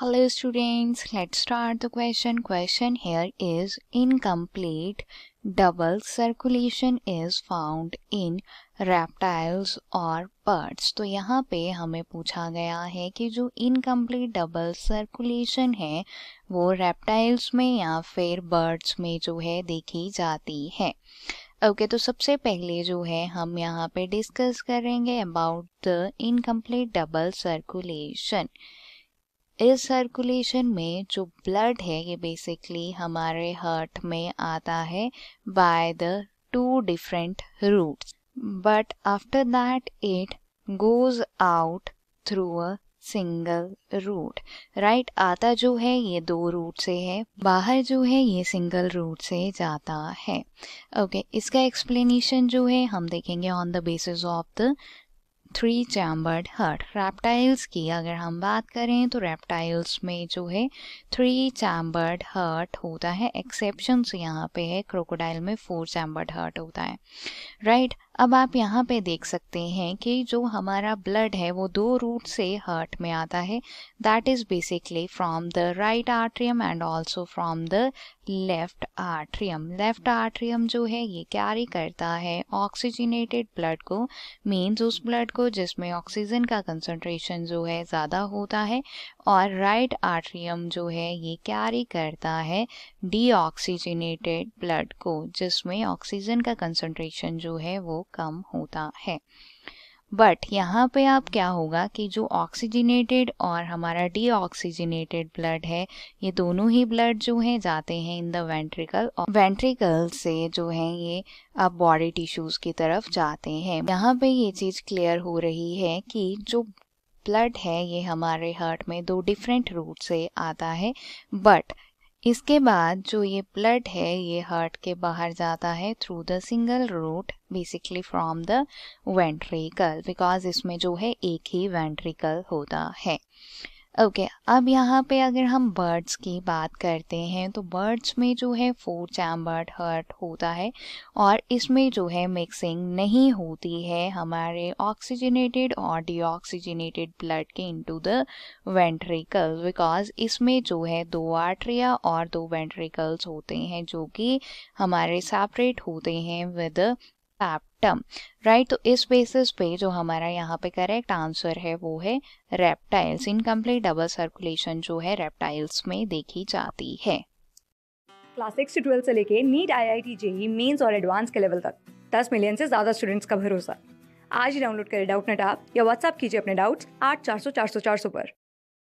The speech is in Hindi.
Hello students, let's start the question. Question here is incomplete double circulation is found in reptiles or birds. तो यहाँ पे हमें पूछा गया है कि जो इनकम्प्लीट डबल सर्कुलेशन है वो रेप्टाइल्स में या फिर बर्ड्स में जो है देखी जाती है ओके okay, तो सबसे पहले जो है हम यहाँ पे डिस्कस करेंगे about the incomplete double circulation इस सर्कुलेशन में जो ब्लड है ये बेसिकली हमारे हार्ट में आता है by the two different routes but after that it goes out through a single route right आता जो है ये दो रूट से है बाहर जो है ये सिंगल रूट से जाता है ओके okay, इसका एक्सप्लेनेशन जो है हम देखेंगे on the basis of the three chambered heart reptiles की अगर हम बात करें तो रेप्टाइल्स में जो है थ्री चैम्बर्ड हर्ट होता है एक्सेप्शन यहाँ पे है क्रोकोडाइल में फोर चैम्बर्ड हर्ट होता है राइट right? अब आप यहाँ पे देख सकते हैं कि जो हमारा ब्लड है वो दो रूट से हार्ट में आता है that is basically from the right atrium and also from the left atrium left atrium जो है ये कैरी करता है ऑक्सीजनेटेड ब्लड को मीन्स उस ब्लड को जिसमें ऑक्सीजन का कंसनट्रेशन जो है ज़्यादा होता है और राइट आर्ट्रियम जो है ये कैरी करता है डीऑक्सीजनेटेड ब्लड को जिसमें ऑक्सीजन का कंसनट्रेशन जो है वो कम होता है बट यहाँ पे आप क्या होगा कि जो ऑक्सीजनेटेड और हमारा डीऑक्सीजनेटेड ब्लड है ये दोनों ही ब्लड जो है जाते हैं इन द वेंट्रिकल और वेंट्रिकल से जो है ये अब बॉडी टिश्यूज की तरफ जाते हैं यहाँ पे ये चीज क्लियर हो रही है कि जो ब्लड है ये हमारे हार्ट में दो डिफरेंट रूट से आता है बट इसके बाद जो ये ब्लड है ये हार्ट के बाहर जाता है through the single route basically from the ventricle because इसमें जो है एक ही वेंट्रिकल होता है ओके okay, अब यहाँ पे अगर हम बर्ड्स की बात करते हैं तो बर्ड्स में जो है फोर चैम्बर्ड हर्ट होता है और इसमें जो है मिक्सिंग नहीं होती है हमारे ऑक्सीजनेटेड और डीऑक्सीजनेटेड ब्लड के इनटू द वेंट्रिकल्स बिकॉज इसमें जो है दो आर्ट्रिया और दो वेंट्रिकल्स होते हैं जो कि हमारे सेपरेट होते हैं विद रैप्टम राइट तो इस बेसिस पे जो हमारा यहाँ पे करेक्ट आंसर है वो है रेप्टाइल्स इनकम्प्लीट डबल सर्कुलेशन जो है रेप्टाइल्स में देखी जाती है क्लास सिक्स से ट्वेल्थ से लेके NEET I I T JEE mains और एडवांस के लेवल तक दस मिलियन से ज़्यादा स्टूडेंट्स का भरोसा आज ही डाउनलोड करें डाउट नेट आप या व्हाट्सअप कीजिए अपने डाउट्स आठ चार सौ चार सौ चार सौ पर